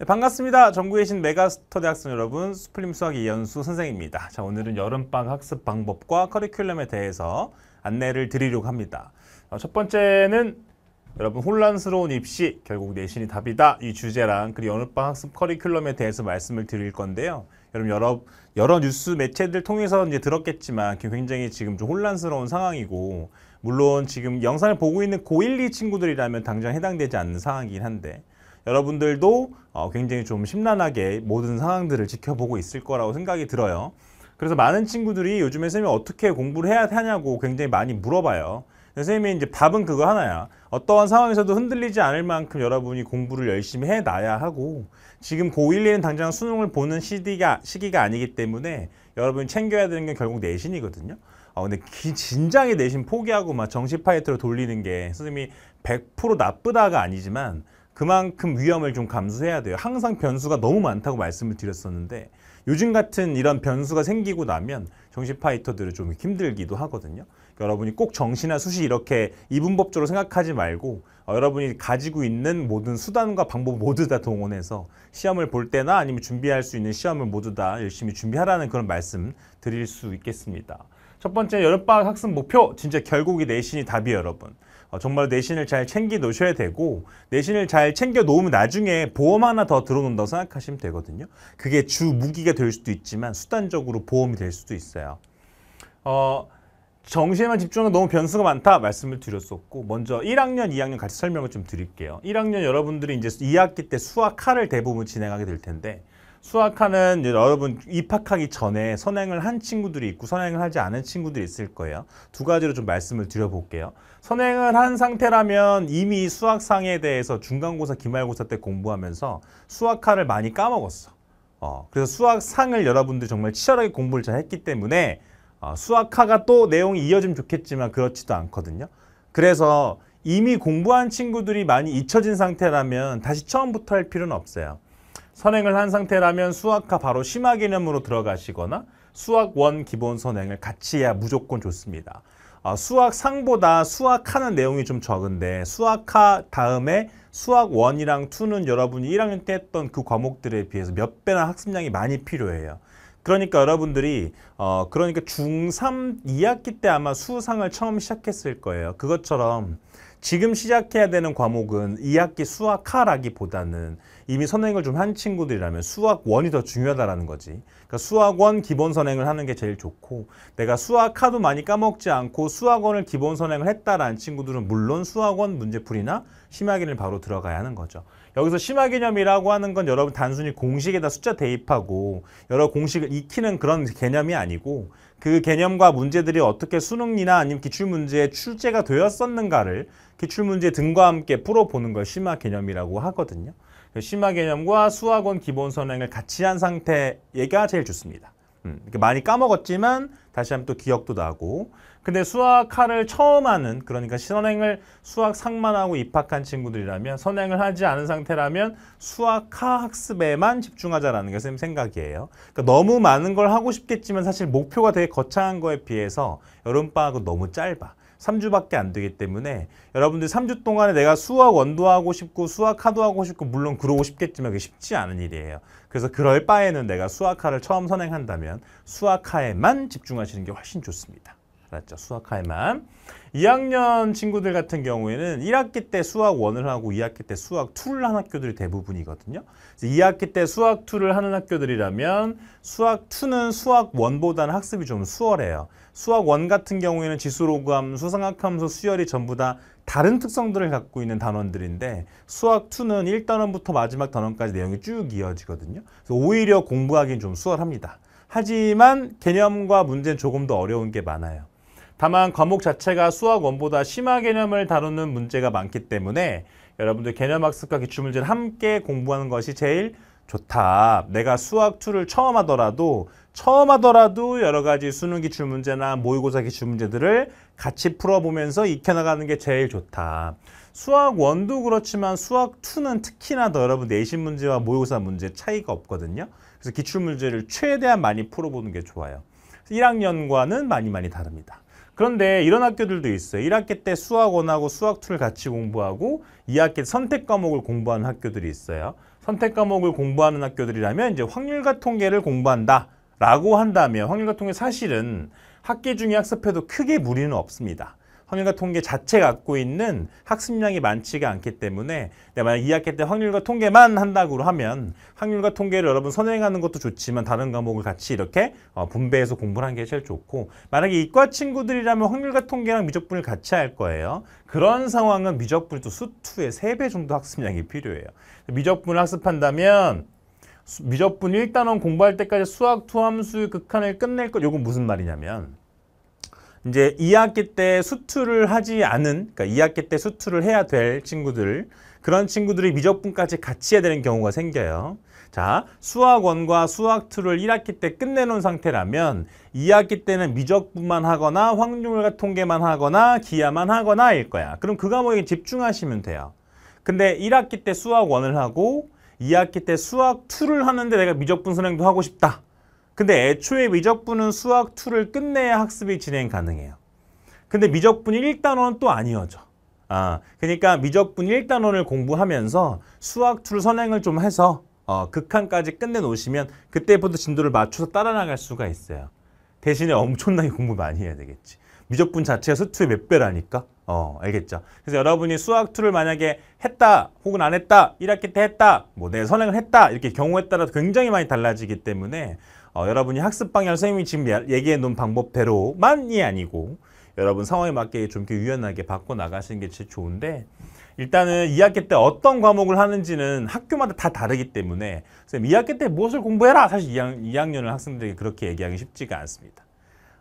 네, 반갑습니다. 전국에 계신 메가스터 대학생 여러분, 스플림 수학 이연수 선생입니다. 자, 오늘은 여름방 학습 방법과 커리큘럼에 대해서 안내를 드리려고 합니다. 어, 첫 번째는 여러분 혼란스러운 입시, 결국 내신이 답이다. 이 주제랑 그리고 여름방 학습 커리큘럼에 대해서 말씀을 드릴 건데요. 여러분 여러 여러 뉴스 매체들 통해서 이제 들었겠지만 굉장히 지금 좀 혼란스러운 상황이고 물론 지금 영상을 보고 있는 고1, 2 친구들이라면 당장 해당되지 않는 상황이긴 한데 여러분들도 어, 굉장히 좀 심란하게 모든 상황들을 지켜보고 있을 거라고 생각이 들어요. 그래서 많은 친구들이 요즘에 선생님이 어떻게 공부를 해야 하냐고 굉장히 많이 물어봐요. 선생님이 이제 답은 그거 하나야. 어떠한 상황에서도 흔들리지 않을 만큼 여러분이 공부를 열심히 해놔야 하고 지금 고1, 2는 당장 수능을 보는 시기가, 시기가 아니기 때문에 여러분이 챙겨야 되는 게 결국 내신이거든요. 어, 근데 기, 진작에 내신 포기하고 막 정시 파이트로 돌리는 게 선생님이 100% 나쁘다가 아니지만 그만큼 위험을 좀 감수해야 돼요. 항상 변수가 너무 많다고 말씀을 드렸었는데 요즘 같은 이런 변수가 생기고 나면 정신 파이터들은 좀 힘들기도 하거든요. 여러분이 꼭 정시나 수시 이렇게 이분법적으로 생각하지 말고 어, 여러분이 가지고 있는 모든 수단과 방법 모두 다 동원해서 시험을 볼 때나 아니면 준비할 수 있는 시험을 모두 다 열심히 준비하라는 그런 말씀 드릴 수 있겠습니다. 첫 번째 여름방학 학습 목표 진짜 결국이 내신이 답이에요 여러분. 어, 정말 내신을 잘 챙겨 놓으셔야 되고 내신을 잘 챙겨 놓으면 나중에 보험 하나 더 들어놓는다고 생각하시면 되거든요. 그게 주 무기가 될 수도 있지만 수단적으로 보험이 될 수도 있어요. 어, 정시에만 집중하는 너무 변수가 많다 말씀을 드렸었고 먼저 1학년, 2학년 같이 설명을 좀 드릴게요. 1학년 여러분들이 이제 2학기 때 수학 칼을 대부분 진행하게 될 텐데 수학하는 여러분 입학하기 전에 선행을 한 친구들이 있고 선행을 하지 않은 친구들이 있을 거예요. 두 가지로 좀 말씀을 드려볼게요. 선행을 한 상태라면 이미 수학상에 대해서 중간고사, 기말고사 때 공부하면서 수학화를 많이 까먹었어. 어, 그래서 수학상을 여러분들 정말 치열하게 공부를 잘 했기 때문에 어, 수학화가 또 내용이 이어지면 좋겠지만 그렇지도 않거든요. 그래서 이미 공부한 친구들이 많이 잊혀진 상태라면 다시 처음부터 할 필요는 없어요. 선행을 한 상태라면 수학과 바로 심화 개념으로 들어가시거나 수학 원 기본 선행을 같이 해야 무조건 좋습니다. 어, 아, 수학 상보다 수학하는 내용이 좀 적은데 수학하 다음에 수학 원이랑투는 여러분이 1학년 때 했던 그 과목들에 비해서 몇 배나 학습량이 많이 필요해요. 그러니까 여러분들이 어 그러니까 중3 2학기 때 아마 수상을 처음 시작했을 거예요. 그것처럼 지금 시작해야 되는 과목은 2학기 수학하라기보다는 이미 선행을 좀 한 친구들이라면 수학원이 더중요하다는 거지. 그러니까 수학원 기본 선행을 하는 게 제일 좋고 내가 수학하도 많이 까먹지 않고 수학원을 기본 선행을 했다라는 친구들은 물론 수학원 문제풀이나 심화기념 바로 들어가야 하는 거죠. 여기서 심화개념이라고 하는 건 여러분 단순히 공식에다 숫자 대입하고 여러 공식을 익히는 그런 개념이 아니고 그 개념과 문제들이 어떻게 수능이나 아니면 기출문제에 출제가 되었었는가를 기출문제 등과 함께 풀어보는 걸 심화 개념이라고 하거든요. 심화 개념과 수학원 기본 선행을 같이 한 상태가 제일 좋습니다. 음, 많이 까먹었지만 다시 한번 또 기억도 나고 근데 수학화를 처음 하는 그러니까 선행을 수학 상만하고 입학한 친구들이라면 선행을 하지 않은 상태라면 수학화 학습에만 집중하자라는 게 선생님 생각이에요. 그러니까 너무 많은 걸 하고 싶겠지만 사실 목표가 되게 거창한 거에 비해서 여름방학은 너무 짧아. 3주밖에 안 되기 때문에 여러분들 3주 동안에 내가 수학 원도 하고 싶고 수학하도 하고 싶고 물론 그러고 싶겠지만 그게 쉽지 않은 일이에요. 그래서 그럴 바에는 내가 수학하를 처음 선행한다면 수학하에만 집중하시는 게 훨씬 좋습니다. 알았죠? 수학할만. 2학년 친구들 같은 경우에는 1학기 때 수학 1을 하고 2학기 때 수학 2를 하는 학교들이 대부분이거든요. 2학기 때 수학 2를 하는 학교들이라면 수학 2는 수학 1보다는 학습이 좀 수월해요. 수학 1 같은 경우에는 지수로그함 수상학함수, 수열이 전부 다 다른 특성들을 갖고 있는 단원들인데 수학 2는 1단원부터 마지막 단원까지 내용이 쭉 이어지거든요. 그래서 오히려 공부하기는 좀 수월합니다. 하지만 개념과 문제는 조금 더 어려운 게 많아요. 다만 과목 자체가 수학 원보다 심화 개념을 다루는 문제가 많기 때문에 여러분들 개념학습과 기출문제를 함께 공부하는 것이 제일 좋다. 내가 수학 2를 처음 하더라도 처음 하더라도 여러 가지 수능 기출 문제나 모의고사 기출 문제들을 같이 풀어보면서 익혀나가는 게 제일 좋다. 수학 1도 그렇지만 수학 2는 특히나 더 여러분 내신 문제와 모의고사 문제 차이가 없거든요. 그래서 기출 문제를 최대한 많이 풀어보는 게 좋아요. 1학년과는 많이 많이 다릅니다. 그런데 이런 학교들도 있어요. 1학기 때 수학 원하고 수학 2를 같이 공부하고 2학기 선택 과목을 공부하는 학교들이 있어요. 선택 과목을 공부하는 학교들이라면 이제 확률과 통계를 공부한다 라고 한다면 확률과 통계 사실은 학기 중에 학습해도 크게 무리는 없습니다. 확률과 통계 자체 갖고 있는 학습량이 많지가 않기 때문에 네, 만약 2학기 때 확률과 통계만 한다고 하면 확률과 통계를 여러분 선행하는 것도 좋지만 다른 과목을 같이 이렇게 어, 분배해서 공부를 하는 게 제일 좋고 만약에 이과 친구들이라면 확률과 통계랑 미적분을 같이 할 거예요. 그런 상황은 미적분이 또 수투의 3배 정도 학습량이 필요해요. 미적분을 학습한다면 미적분 1단원 공부할 때까지 수학, 투함수, 극한을 끝낼 것 요건 무슨 말이냐면 이제 2학기 때 수투를 하지 않은 그러니까 2학기 때 수투를 해야 될 친구들 그런 친구들이 미적분까지 같이 해야 되는 경우가 생겨요. 자, 수학원과 수학투를 1학기 때 끝내놓은 상태라면 2학기 때는 미적분만 하거나 확률과 통계만 하거나 기하만 하거나 일 거야. 그럼 그 과목에 집중하시면 돼요. 근데 1학기 때 수학원을 하고 2학기 때 수학투를 하는데 내가 미적분 선행도 하고 싶다. 근데 애초에 미적분은 수학 2를 끝내야 학습이 진행 가능해요. 근데 미적분 1단원 또 아니어져. 아, 그러니까 미적분 1단원을 공부하면서 수학 2를 선행을 좀 해서 어, 극한까지 끝내놓으시면 그때부터 진도를 맞춰서 따라 나갈 수가 있어요. 대신에 엄청나게 공부 많이 해야 되겠지. 미적분 자체가 수투의 몇 배라니까. 어, 알겠죠? 그래서 여러분이 수학 2를 만약에 했다, 혹은 안 했다, 1학기 때 했다, 뭐내 선행을 했다, 이렇게 경우에 따라 서 굉장히 많이 달라지기 때문에 어, 여러분이 학습 방향 선생님이 지금 얘기해 놓은 방법대로만이 아니고 여러분 상황에 맞게 좀 이렇게 유연하게 바꿔 나가시는 게 제일 좋은데 일단은 2학기 때 어떤 과목을 하는지는 학교마다 다 다르기 때문에 선생님 2학기 때 무엇을 공부해라 사실 2학, 2학년을 학생들에게 그렇게 얘기하기 쉽지가 않습니다.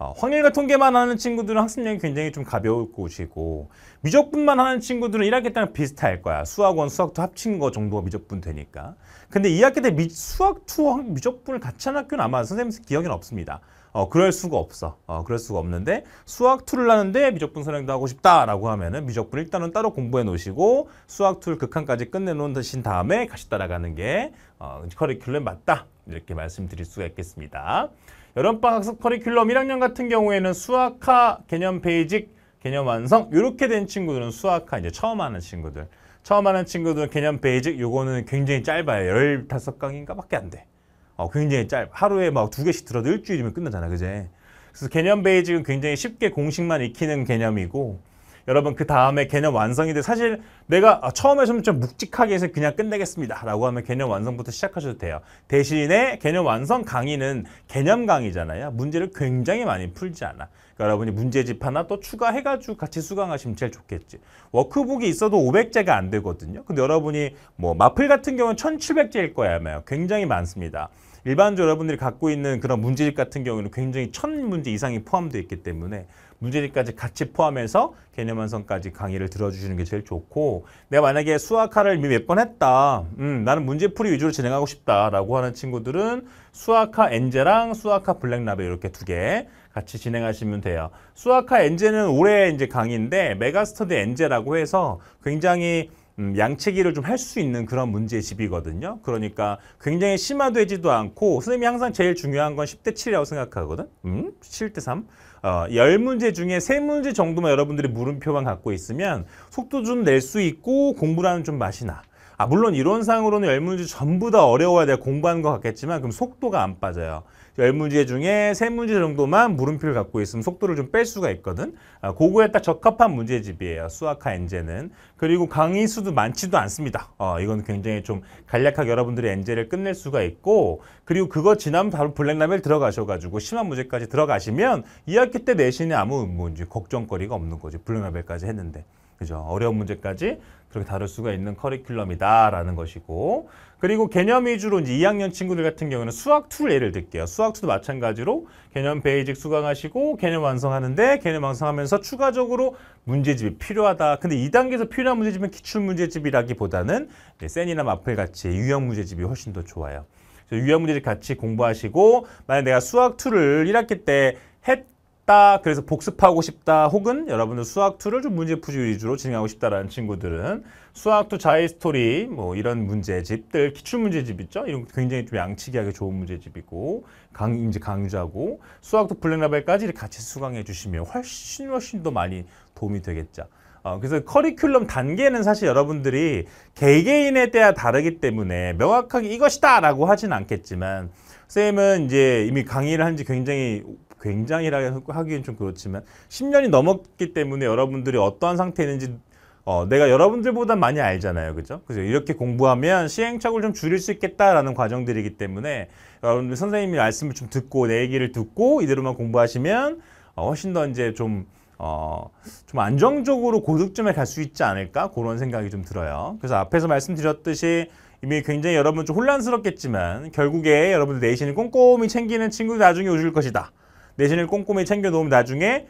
어, 확률과 통계만 하는 친구들은 학습량이 굉장히 좀 가벼울 것이고 미적분만 하는 친구들은 1학기 때랑 비슷할 거야. 수학원, 수학투 합친 거 정도가 미적분 되니까. 근데 2학기 때 미, 수학투 미적분을 같이 한 학교는 아마 선생님 기억에는 없습니다. 어, 그럴 수가 없어. 어, 그럴 수가 없는데 수학투를 하는데 미적분 선행도 하고 싶다라고 하면은 미적분 일단은 따로 공부해 놓으시고 수학투를 극한까지 끝내놓으신 다음에 같이 따라가는 게 어, 커리큘럼 맞다. 이렇게 말씀드릴 수가 있겠습니다. 여름방 학습 커리큘럼 1학년 같은 경우에는 수학화 개념 베이직 개념 완성 이렇게 된 친구들은 수학화 이제 처음 하는 친구들 처음 하는 친구들 개념 베이직 요거는 굉장히 짧아요. 15강인가 밖에 안 돼. 어, 굉장히 짧아. 하루에 막 두 개씩 들어도 일주일이면 끝나잖아. 그제? 그래서 개념 베이직은 굉장히 쉽게 공식만 익히는 개념이고 여러분 그 다음에 개념 완성인데 사실 내가 아, 처음에 좀, 좀 묵직하게 해서 그냥 끝내겠습니다 라고 하면 개념 완성부터 시작하셔도 돼요 대신에 개념 완성 강의는 개념 강의잖아요 문제를 굉장히 많이 풀지 않아 그러니까 여러분이 문제집 하나 또 추가해가지고 같이 수강하시면 제일 좋겠지 워크북이 있어도 500제가 안 되거든요 근데 여러분이 뭐 마플 같은 경우는 1700제일 거예요 아마 굉장히 많습니다 일반적으로 여러분들이 갖고 있는 그런 문제집 같은 경우는 굉장히 천 문제 이상이 포함되어 있기 때문에 문제집까지 같이 포함해서 개념 완성까지 강의를 들어주시는 게 제일 좋고 내가 만약에 수학화를 이미 몇 번 했다. 음, 나는 문제풀이 위주로 진행하고 싶다라고 하는 친구들은 수학화 엔제랑 수학화 블랙라벨 이렇게 두 개 같이 진행하시면 돼요. 수학화 엔제는 올해 이제 강의인데 메가스터디 엔제라고 해서 굉장히 음, 양치기를 좀 할 수 있는 그런 문제집이거든요. 그러니까 굉장히 심화되지도 않고 선생님이 항상 제일 중요한 건 10대 7이라고 생각하거든. 음? 7대 3. 어, 10문제 중에 3문제 정도만 여러분들이 물음표만 갖고 있으면 속도 좀 낼 수 있고 공부라는 좀 맛이 나. 아 물론 이론상으로는 10문제 전부 다 어려워야 돼 공부하는 것 같겠지만 그럼 속도가 안 빠져요. 열문제 중에 세문제 정도만 물음표를 갖고 있으면 속도를 좀 뺄 수가 있거든. 아, 고거에딱 적합한 문제집이에요. 수학화 엔제는. 그리고 강의 수도 많지도 않습니다. 어, 이건 굉장히 좀 간략하게 여러분들의 엔제를 끝낼 수가 있고 그리고 그거 지나면 바로 블랙라벨 들어가셔가지고 심한 문제까지 들어가시면 2학기 때 내신에 아무 문제 걱정거리가 없는 거지. 블랙라벨까지 했는데. 그죠? 어려운 문제까지 그렇게 다룰 수가 있는 커리큘럼이다라는 것이고 그리고 개념 위주로 이제 2학년 친구들 같은 경우는 수학 2를 예를 들게요. 수학 2도 마찬가지로 개념 베이직 수강하시고 개념 완성하는데 개념 완성하면서 추가적으로 문제집이 필요하다. 근데 2단계에서 필요한 문제집은 기출 문제집이라기보다는 센이나 마플 같이 유형 문제집이 훨씬 더 좋아요. 유형 문제집 같이 공부하시고 만약 내가 수학 2를 1학기 때했 싶다. 그래서 복습하고 싶다. 혹은 여러분들 수학 2를 좀 문제 푸기 위주로 진행하고 싶다라는 친구들은 수학 2 자이 스토리 뭐 이런 문제집들 기출 문제집 있죠. 이런 굉장히 좀 양치기 하기 좋은 문제집이고 강 이제 강좌고 수학 2 블랙라벨까지 같이 수강해 주시면 훨씬 훨씬 더 많이 도움이 되겠죠. 어, 그래서 커리큘럼 단계는 사실 여러분들이 개개인에 대라 다르기 때문에 명확하게 이것이다 라고 하진 않겠지만 선생님은 이제 이미 강의를 한 지 굉장히 굉장히라고 하기엔 좀 그렇지만 10년이 넘었기 때문에 여러분들이 어떠한 상태인지 어, 내가 여러분들보다 많이 알잖아요. 그죠? 그래서 이렇게 공부하면 시행착오를 좀 줄일 수 있겠다라는 과정들이기 때문에 여러분들 선생님이 말씀을 좀 듣고 내 얘기를 듣고 이대로만 공부하시면 어, 훨씬 더 이제 좀 어, 좀 안정적으로 고득점에 갈 수 있지 않을까 그런 생각이 좀 들어요. 그래서 앞에서 말씀드렸듯이 이미 굉장히 여러분 좀 혼란스럽겠지만 결국에 여러분들 내신을 꼼꼼히 챙기는 친구들 나중에 오실 것이다. 내신을 꼼꼼히 챙겨놓으면 나중에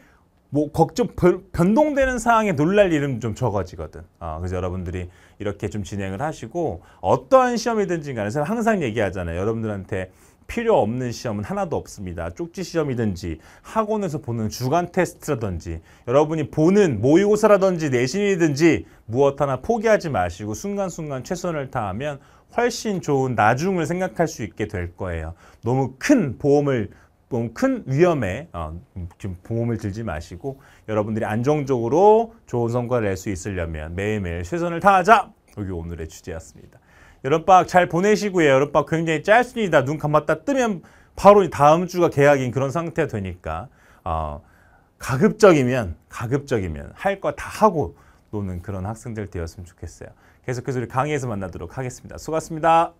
뭐 걱정 변동되는 사항에 놀랄 일은 좀 적어지거든. 아, 그래서 여러분들이 이렇게 좀 진행을 하시고 어떠한 시험이든지 간에 제가 항상 얘기하잖아요. 여러분들한테 필요 없는 시험은 하나도 없습니다. 쪽지 시험이든지 학원에서 보는 주간 테스트라든지 여러분이 보는 모의고사라든지 내신이든지 무엇 하나 포기하지 마시고 순간순간 최선을 다하면 훨씬 좋은 나중을 생각할 수 있게 될 거예요. 너무 큰 보험을 큰 위험에 어, 지금 음, 부모을 들지 마시고 여러분들이 안정적으로 좋은 성과를 낼 수 있으려면 매일매일 최선을 다하자! 여기 오늘의 주제였습니다. 여름방학 잘 보내시고요. 여름방학 굉장히 짧습니다. 눈 감았다 뜨면 바로 다음 주가 계약인 그런 상태가 되니까 어, 가급적이면 가급적이면 할 거 다 하고 노는 그런 학생들 되었으면 좋겠어요. 계속해서 우리 강의에서 만나도록 하겠습니다. 수고하셨습니다.